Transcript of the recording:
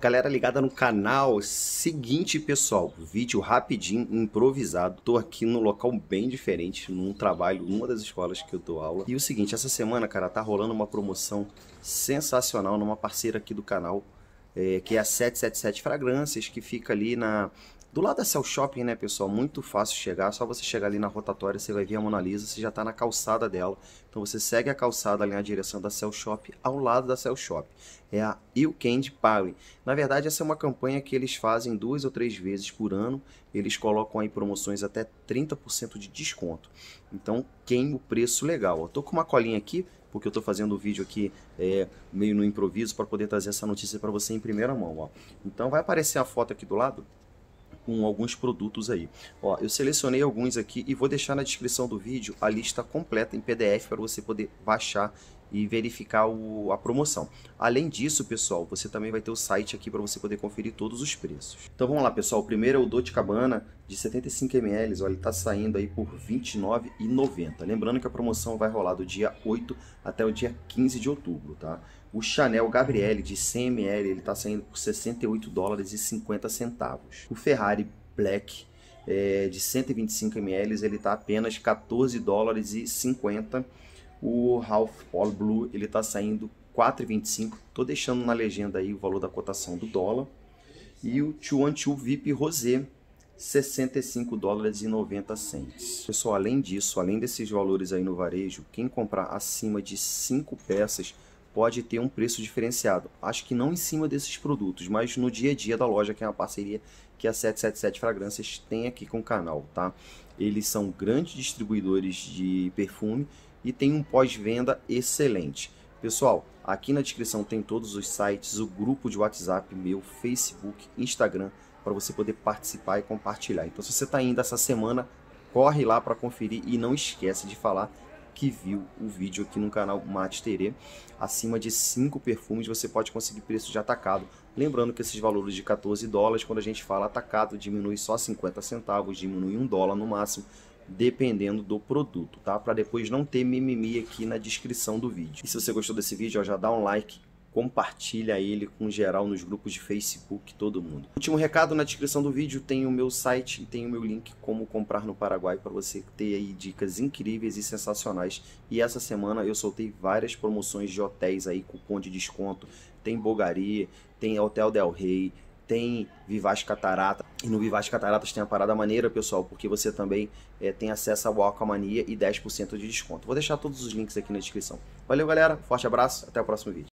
Galera ligada no canal, seguinte pessoal, vídeo rapidinho, improvisado. Tô aqui num local bem diferente, num trabalho, numa das escolas que eu dou aula. E o seguinte, essa semana, cara, tá rolando uma promoção sensacional numa parceira aqui do canal, é, que é a 777 Fragrâncias, que fica ali na do lado da Cell Shopping, né, pessoal? Muito fácil chegar, só você chegar ali na rotatória, você vai ver a Mona Lisa, você já está na calçada dela. Então você segue a calçada ali na direção da Cell Shop, ao lado da Cell Shop. É a You Candy Power Na verdade, essa é uma campanha que eles fazem duas ou três vezes por ano. Eles colocam aí promoções até 30% de desconto. Então, queima o preço legal. Eu com uma colinha aqui, porque eu estou fazendo o vídeo aqui é, meio no improviso para poder trazer essa notícia para você em primeira mão. Ó. Então vai aparecer a foto aqui do lado com alguns produtos aí. Ó, eu selecionei alguns aqui e vou deixar na descrição do vídeo a lista completa em PDF para você poder baixar e verificar o, a promoção. Além disso, pessoal, você também vai ter o site aqui para você poder conferir todos os preços. Então vamos lá, pessoal. O primeiro é o Dolce Cabana de 75 ml, olha, está saindo aí por R$ 29,90. Lembrando que a promoção vai rolar do dia 8 até o dia 15 de outubro, tá? O Chanel Gabrielle de 100 ml, ele está saindo por 68 dólares e 50 centavos. O Ferrari Black é, de 125 ml, ele está apenas 14 dólares e 50 centavos o Ralph Paul Blue ele está saindo 4,25. Estou deixando na legenda aí o valor da cotação do dólar. E o Chuan Chu VIP Rosé 65 dólares e 90 centes. Pessoal, além disso, além desses valores aí no varejo, quem comprar acima de 5 peças pode ter um preço diferenciado. Acho que não em cima desses produtos, mas no dia a dia da loja, que é uma parceria que a 777 Fragrâncias tem aqui com o canal, tá? Eles são grandes distribuidores de perfume e tem um pós-venda excelente. Pessoal, aqui na descrição tem todos os sites, o grupo de WhatsApp, meu, Facebook, Instagram, para você poder participar e compartilhar. Então, se você está indo essa semana, corre lá para conferir e não esquece de falar que viu o vídeo aqui no canal Mate Terê. Acima de 5 perfumes você pode conseguir preço de atacado. Lembrando que esses valores de 14 dólares, quando a gente fala atacado, diminui só 50 centavos, diminui 1 dólar no máximo dependendo do produto, tá? Para depois não ter mimimi aqui na descrição do vídeo. E se você gostou desse vídeo, ó, já dá um like, compartilha ele com geral nos grupos de Facebook, todo mundo. Último recado, na descrição do vídeo tem o meu site e tem o meu link como comprar no Paraguai para você ter aí dicas incríveis e sensacionais. E essa semana eu soltei várias promoções de hotéis aí, cupom de desconto, tem Bogaria, tem Hotel Del Rey, tem Vivaz Catarata. E no Vivaz Cataratas tem uma parada maneira, pessoal, porque você também é, tem acesso a Walkamania e 10% de desconto. Vou deixar todos os links aqui na descrição. Valeu, galera. Forte abraço. Até o próximo vídeo.